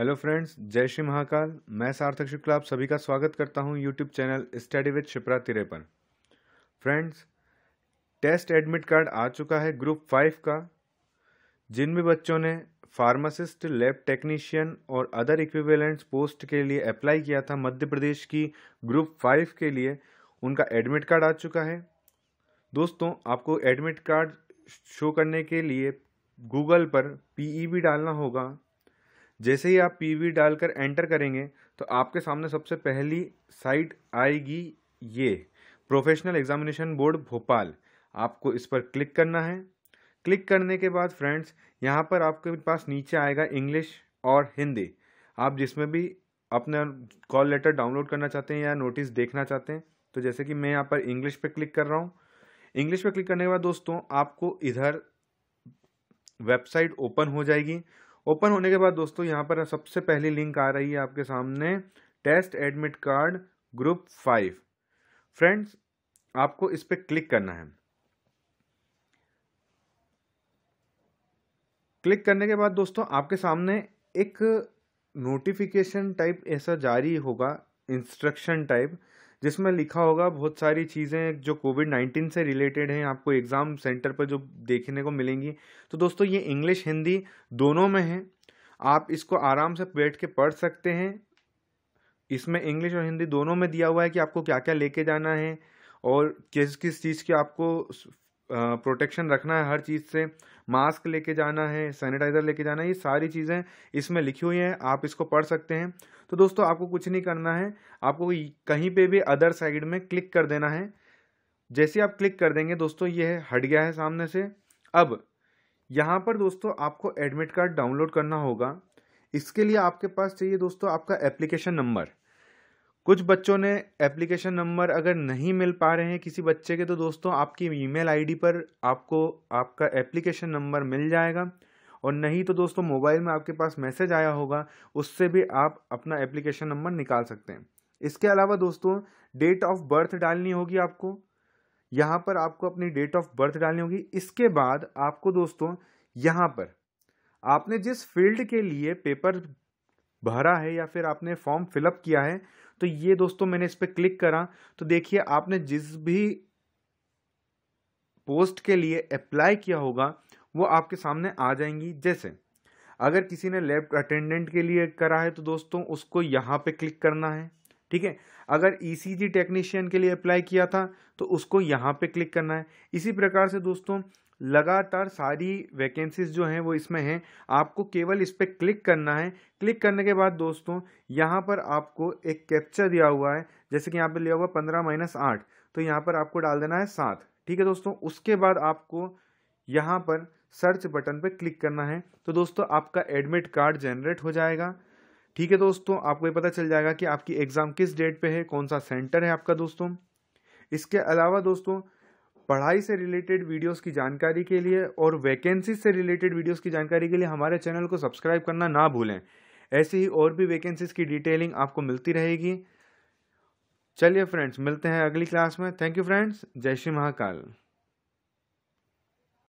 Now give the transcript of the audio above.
hello friends जय श्री महाकाल मैं सार्थक शुक्ला आप सभी का स्वागत करता हूं YouTube channel study with Shipra तिरे पर फ्रेंड्स टेस्ट एडमिट कार्ड आ चुका है ग्रुप फाइव का जिन भी बच्चों ने फार्मासिस्ट लैब टेक्नीशियन और अदर इक्विवेलेंट्स पोस्ट के लिए अप्लाई किया था मध्य प्रदेश की ग्रुप फाइव के लिए उनका एडमिट कार्ड आ चुका है दोस्तों आपको एडमिट कार्ड शो करने के लिए गूगल पर पीई e भी डालना होगा जैसे ही आप पीवी डालकर एंटर करेंगे तो आपके सामने सबसे पहली साइट आएगी ये प्रोफेशनल एग्जामिनेशन बोर्ड भोपाल आपको इस पर क्लिक करना है क्लिक करने के बाद फ्रेंड्स यहाँ पर आपके पास नीचे आएगा इंग्लिश और हिंदी आप जिसमें भी अपना कॉल लेटर डाउनलोड करना चाहते हैं या नोटिस देखना चाहते हैं तो जैसे कि मैं यहाँ पर इंग्लिश पे क्लिक कर रहा हूँ इंग्लिश पे क्लिक करने के बाद दोस्तों आपको इधर वेबसाइट ओपन हो जाएगी ओपन होने के बाद दोस्तों यहाँ पर सबसे पहली लिंक आ रही है आपके सामने test admit card group five friends आपको इस पर क्लिक करना है क्लिक करने के बाद दोस्तों आपके सामने एक नोटिफिकेशन टाइप ऐसा जारी होगा इंस्ट्रक्शन टाइप जिसमें लिखा होगा बहुत सारी चीज़ें जो कोविड नाइन्टीन से रिलेटेड हैं आपको एग्ज़ाम सेंटर पर जो देखने को मिलेंगी तो दोस्तों ये इंग्लिश हिंदी दोनों में है आप इसको आराम से बैठ के पढ़ सकते हैं इसमें इंग्लिश और हिंदी दोनों में दिया हुआ है कि आपको क्या क्या लेके जाना है और किस किस चीज़ की आपको प्रोटेक्शन रखना है हर चीज़ से मास्क लेके जाना है सैनिटाइज़र लेके जाना है ये सारी चीज़ें इसमें लिखी हुई हैं आप इसको पढ़ सकते हैं तो दोस्तों आपको कुछ नहीं करना है आपको कहीं पे भी अदर साइड में क्लिक कर देना है जैसे आप क्लिक कर देंगे दोस्तों ये हट गया है सामने से अब यहाँ पर दोस्तों आपको एडमिट कार्ड डाउनलोड करना होगा इसके लिए आपके पास चाहिए दोस्तों आपका एप्लीकेशन नंबर कुछ बच्चों ने एप्लीकेशन नंबर अगर नहीं मिल पा रहे हैं किसी बच्चे के तो दोस्तों आपकी ईमेल आईडी पर आपको आपका एप्लीकेशन नंबर मिल जाएगा और नहीं तो दोस्तों मोबाइल में आपके पास मैसेज आया होगा उससे भी आप अपना एप्लीकेशन नंबर निकाल सकते हैं इसके अलावा दोस्तों डेट ऑफ बर्थ डालनी होगी आपको यहाँ पर आपको अपनी डेट ऑफ बर्थ डालनी होगी इसके बाद आपको दोस्तों यहाँ पर आपने जिस फील्ड के लिए पेपर भरा है या फिर आपने फॉर्म फिलअप किया है तो ये दोस्तों मैंने इस पर क्लिक करा तो देखिए आपने जिस भी पोस्ट के लिए अप्लाई किया होगा वो आपके सामने आ जाएंगी जैसे अगर किसी ने लैब अटेंडेंट के लिए करा है तो दोस्तों उसको यहाँ पे क्लिक करना है ठीक है अगर ईसीजी e टेक्नीशियन के लिए अप्लाई किया था तो उसको यहाँ पे क्लिक करना है इसी प्रकार से दोस्तों लगातार सारी वैकेंसीज जो हैं वो इसमें हैं आपको केवल इस पर क्लिक करना है क्लिक करने के बाद दोस्तों यहाँ पर आपको एक कैप्चर दिया हुआ है जैसे कि यहाँ पर लिया हुआ पंद्रह माइनस आठ तो यहाँ पर आपको डाल देना है सात ठीक है दोस्तों उसके बाद आपको यहाँ पर सर्च बटन पर क्लिक करना है तो दोस्तों आपका एडमिट कार्ड जनरेट हो जाएगा ठीक है दोस्तों आपको ये पता चल जाएगा कि आपकी एग्ज़ाम किस डेट पे है कौन सा सेंटर है आपका दोस्तों इसके अलावा दोस्तों पढ़ाई से रिलेटेड वीडियोस की जानकारी के लिए और वैकेंसी से रिलेटेड वीडियोस की जानकारी के लिए हमारे चैनल को सब्सक्राइब करना ना भूलें ऐसी ही और भी वैकेंसीज़ की डिटेलिंग आपको मिलती रहेगी चलिए फ्रेंड्स मिलते हैं अगली क्लास में थैंक यू फ्रेंड्स जय श्री महाकाल